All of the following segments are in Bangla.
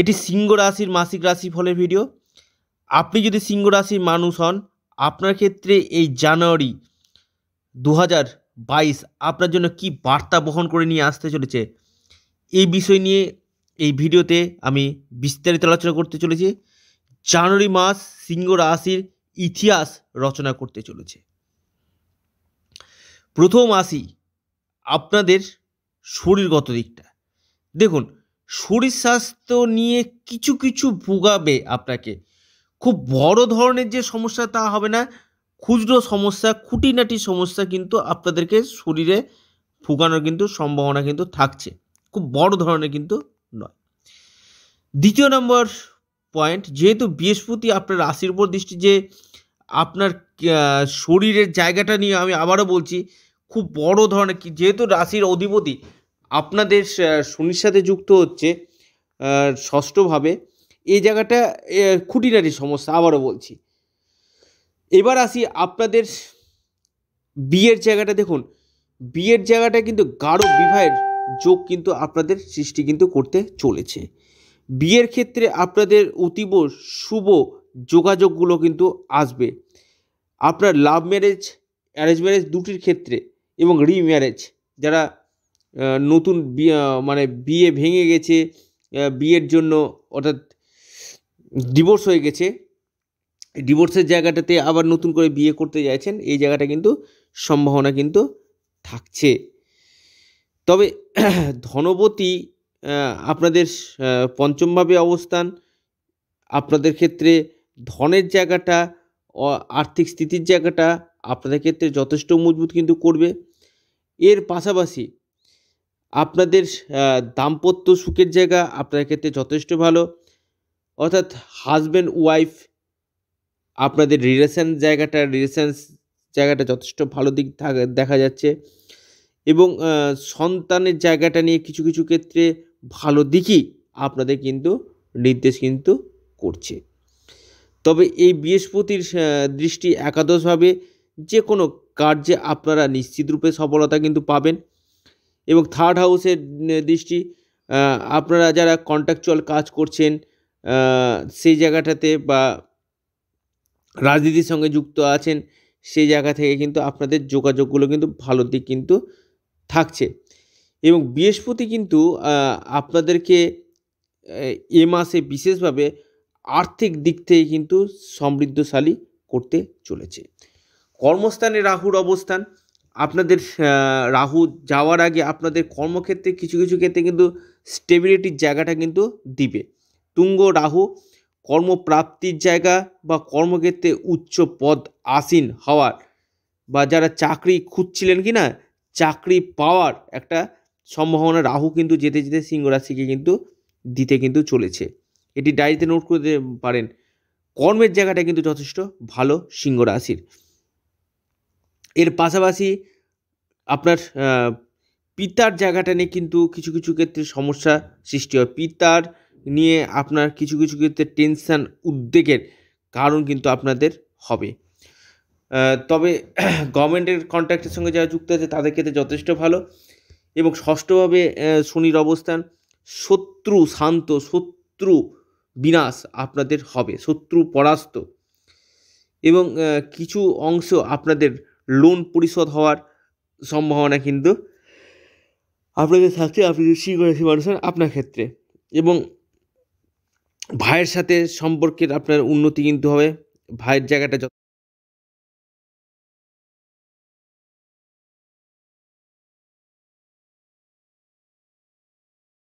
এটি সিংহ রাশির মাসিক রাশি ফলের ভিডিও আপনি যদি সিংহ রাশির মানুষ হন আপনার ক্ষেত্রে এই জানুয়ারি দু বাইশ আপনার জন্য কি বার্তা বহন করে নিয়ে আসতে চলেছে এই বিষয় নিয়ে এই ভিডিওতে আমি বিস্তারিত আলোচনা করতে চলেছি জানুয়ারি মাস সিংহ রাশির ইতিহাস রচনা করতে চলেছে প্রথম আসি আপনাদের শরীরগত দিকটা দেখুন শরীর স্বাস্থ্য নিয়ে কিছু কিছু ভোগাবে আপনাকে খুব বড় ধরনের যে সমস্যা তা হবে না খুচরো সমস্যা খুঁটিনাটি সমস্যা কিন্তু আপনাদেরকে শরীরে ভোগানোর কিন্তু সম্ভাবনা কিন্তু থাকছে খুব বড় ধরনের কিন্তু নয় দ্বিতীয় নম্বর পয়েন্ট যেহেতু বৃহস্পতি আপনার রাশির উপর দৃষ্টি যে আপনার শরীরের জায়গাটা নিয়ে আমি আবারও বলছি খুব বড় ধরনের যেহেতু রাশির অধিপতি আপনাদের শনির সাথে যুক্ত হচ্ছে ষষ্ঠভাবে এই জায়গাটা খুঁটিনাটি সমস্যা আবারও বলছি এবার আসি আপনাদের বিয়ের জায়গাটা দেখুন বিয়ের জায়গাটা কিন্তু গাঢ় বিবাহের যোগ কিন্তু আপনাদের সৃষ্টি কিন্তু করতে চলেছে বিয়ের ক্ষেত্রে আপনাদের অতীব শুভ যোগাযোগগুলো কিন্তু আসবে আপনার লাভ ম্যারেজ অ্যারেঞ্জ ম্যারেজ দুটির ক্ষেত্রে এবং রিম্যারেজ যারা নতুন মানে বিয়ে ভেঙে গেছে বিয়ের জন্য অর্থাৎ ডিভোর্স হয়ে গেছে ডিভোর্সের জায়গাটাতে আবার নতুন করে বিয়ে করতে চাইছেন এই জায়গাটা কিন্তু সম্ভাবনা কিন্তু থাকছে তবে ধনবতী আপনাদের পঞ্চমভাবে অবস্থান আপনাদের ক্ষেত্রে ধনের জায়গাটা আর্থিক স্থিতির জায়গাটা আপনাদের ক্ষেত্রে যথেষ্ট মজবুত কিন্তু করবে এর পাশাপাশি আপনাদের দাম্পত্য সুখের জায়গা আপনার ক্ষেত্রে যথেষ্ট ভালো অর্থাৎ হাজব্যান্ড ওয়াইফ আপনাদের রিলেশান জায়গাটা রিলেশানস জায়গাটা যথেষ্ট ভালো দিক দেখা যাচ্ছে এবং সন্তানের জায়গাটা নিয়ে কিছু কিছু ক্ষেত্রে ভালো দিকই আপনাদের কিন্তু নির্দেশ কিন্তু করছে তবে এই বৃহস্পতির দৃষ্টি একাদশভাবে যে কোনো কার্যে আপনারা নিশ্চিতরূপে সফলতা কিন্তু পাবেন এবং থার্ড হাউসের দৃষ্টি আপনারা যারা কন্ট্রাকচুয়াল কাজ করছেন সেই জায়গাটাতে বা রাজনীতির সঙ্গে যুক্ত আছেন সেই জায়গা থেকে কিন্তু আপনাদের যোগাযোগগুলো কিন্তু ভালো দিক কিন্তু থাকছে এবং বৃহস্পতি কিন্তু আপনাদেরকে এ মাসে বিশেষভাবে আর্থিক দিক থেকে কিন্তু সমৃদ্ধশালী করতে চলেছে কর্মস্থানে রাহুর অবস্থান আপনাদের রাহু যাওয়ার আগে আপনাদের কর্মক্ষেত্রে কিছু কিছু ক্ষেত্রে কিন্তু স্টেবিলিটির জায়গাটা কিন্তু দিবে তুঙ্গ রাহু কর্মপ্রাপ্তির জায়গা বা কর্মক্ষেত্রে উচ্চ পদ আসীন হওয়ার বা যারা চাকরি খুঁজছিলেন কি না চাকরি পাওয়ার একটা সম্ভাবনা রাহু কিন্তু যেতে যেতে সিংহ রাশিকে কিন্তু দিতে কিন্তু চলেছে এটি ডায়েরিতে নোট করে পারেন কর্মের জায়গাটা কিন্তু যথেষ্ট ভালো সিংহ রাশির এর পাশাপাশি আপনার পিতার জায়গাটা নিয়ে কিন্তু কিছু কিছু ক্ষেত্রে সমস্যা সৃষ্টি হয় পিতার নিয়ে আপনার কিছু কিছু ক্ষেত্রে টেনশান উদ্বেগের কারণ কিন্তু আপনাদের হবে তবে গভর্নমেন্টের কন্ট্রাক্টের সঙ্গে যারা যুক্ত আছে তাদের ক্ষেত্রে যথেষ্ট ভালো এবং ষষ্ঠভাবে শনির অবস্থান শত্রু শান্ত শত্রু বিনাশ আপনাদের হবে শত্রু পরাস্ত এবং কিছু অংশ আপনাদের লোন পরিশোধ হওয়ার সম্ভাবনা কিন্তু আপনাদের থাকছে আপনি সিংহ রাশি মানুষ আপনার ক্ষেত্রে এবং ভাইয়ের সাথে সম্পর্কের আপনার উন্নতি কিন্তু হবে ভাইয়ের জায়গাটা যত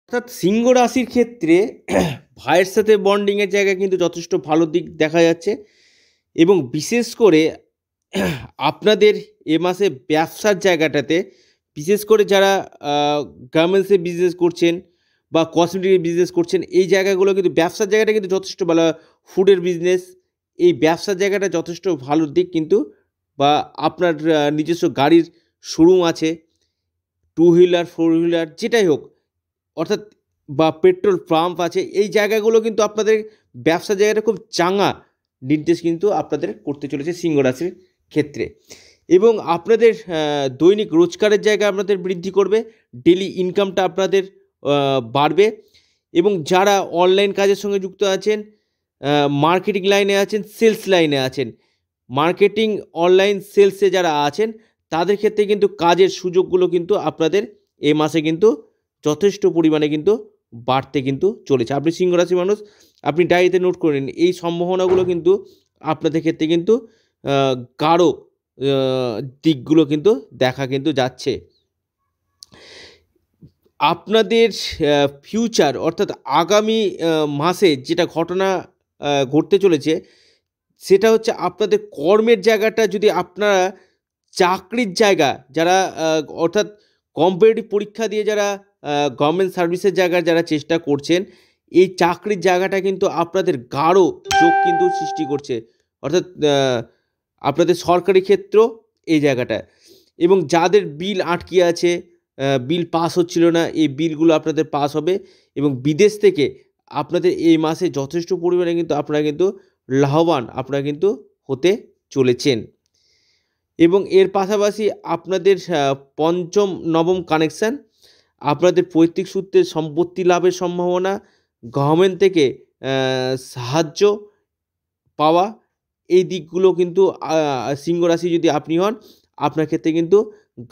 অর্থাৎ সিংহ রাশির ক্ষেত্রে ভাইয়ের সাথে বন্ডিংয়ের জায়গা কিন্তু যথেষ্ট ভালো দিক দেখা যাচ্ছে এবং বিশেষ করে আপনাদের এ মাসে ব্যবসার জায়গাটাতে বিশেষ করে যারা গার্মেন্টসে বিজনেস করছেন বা কসমেটিকের বিজনেস করছেন এই জায়গাগুলো কিন্তু ব্যবসার জায়গাটা কিন্তু যথেষ্ট ভালো ফুডের বিজনেস এই ব্যবসার জায়গাটা যথেষ্ট ভালো দিক কিন্তু বা আপনার নিজস্ব গাড়ির শোরুম আছে টু হুইলার ফোর হুইলার যেটাই হোক অর্থাৎ বা পেট্রোল পাম্প আছে এই জায়গাগুলো কিন্তু আপনাদের ব্যবসার জায়গাটা খুব চাঙা নির্দেশ কিন্তু আপনাদের করতে চলেছে সিংহ রাশির ক্ষেত্রে এবং আপনাদের দৈনিক রোজগারের জায়গা আপনাদের বৃদ্ধি করবে ডেলি ইনকামটা আপনাদের বাড়বে এবং যারা অনলাইন কাজের সঙ্গে যুক্ত আছেন মার্কেটিং লাইনে আছেন সেলস লাইনে আছেন মার্কেটিং অনলাইন সেলসে যারা আছেন তাদের ক্ষেত্রে কিন্তু কাজের সুযোগগুলো কিন্তু আপনাদের এ মাসে কিন্তু যথেষ্ট পরিমাণে কিন্তু বাড়তে কিন্তু চলেছে আপনি সিংহরাশি মানুষ আপনি ডায়েরিতে নোট করে নিন এই সম্ভাবনাগুলো কিন্তু আপনাদের ক্ষেত্রে কিন্তু গাঢ় দিকগুলো কিন্তু দেখা কিন্তু যাচ্ছে আপনাদের ফিউচার অর্থাৎ আগামী মাসে যেটা ঘটনা ঘটতে চলেছে সেটা হচ্ছে আপনাদের কর্মের জায়গাটা যদি আপনারা চাকরির জায়গা যারা অর্থাৎ কম্পিটিটিভ পরীক্ষা দিয়ে যারা গভর্নমেন্ট সার্ভিসের জায়গায় যারা চেষ্টা করছেন এই চাকরির জায়গাটা কিন্তু আপনাদের গাঢ় যোগ কিন্তু সৃষ্টি করছে অর্থাৎ আপনাদের সরকারি ক্ষেত্র এই জায়গাটা এবং যাদের বিল আটকে আছে বিল পাস হচ্ছিল না এই বিলগুলো আপনাদের পাস হবে এবং বিদেশ থেকে আপনাদের এই মাসে যথেষ্ট পরিমাণে কিন্তু আপনারা কিন্তু লাভবান আপনারা কিন্তু হতে চলেছেন এবং এর পাশাপাশি আপনাদের পঞ্চম নবম কানেকশান আপনাদের পৈতৃক সূত্রে সম্পত্তি লাভের সম্ভাবনা গভর্নমেন্ট থেকে সাহায্য পাওয়া এই দিকগুলো কিন্তু সিংহ রাশি যদি আপনি হন আপনার ক্ষেত্রে কিন্তু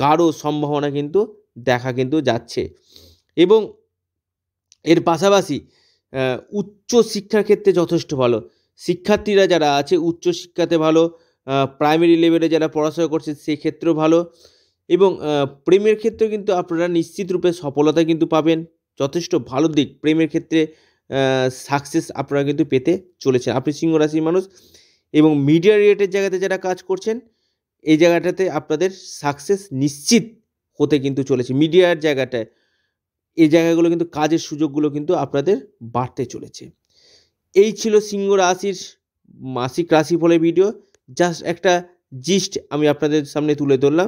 গাঢ় সম্ভাবনা কিন্তু দেখা কিন্তু যাচ্ছে এবং এর পাশাপাশি উচ্চ শিক্ষার ক্ষেত্রে যথেষ্ট ভালো শিক্ষার্থীরা যারা আছে উচ্চ শিক্ষাতে ভালো প্রাইমারি লেভেলে যারা পড়াশোনা করছে সেক্ষেত্রেও ভালো এবং প্রেমের ক্ষেত্রে কিন্তু আপনারা নিশ্চিত রূপে সফলতা কিন্তু পাবেন যথেষ্ট ভালো দিক প্রেমের ক্ষেত্রে সাকসেস আপনারা কিন্তু পেতে চলেছেন আপনি সিংহরাশির মানুষ এবং মিডিয়া রিলেটেড জায়গাতে যারা কাজ করছেন এই জায়গাটাতে আপনাদের সাকসেস নিশ্চিত হতে কিন্তু চলেছে মিডিয়ার জায়গাটায় এই জায়গাগুলো কিন্তু কাজের সুযোগগুলো কিন্তু আপনাদের বাড়তে চলেছে এই ছিল সিংহ রাশির মাসিক রাশিফলে ভিডিও জাস্ট একটা জিস্ট আমি আপনাদের সামনে তুলে ধরলাম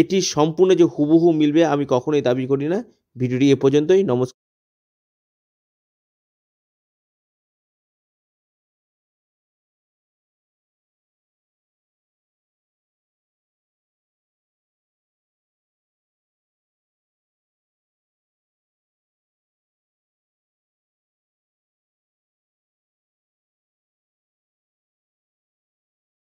এটি সম্পূর্ণ যে হুবহু মিলবে আমি কখনোই দাবি করি না ভিডিওটি এ পর্যন্তই নমস্কার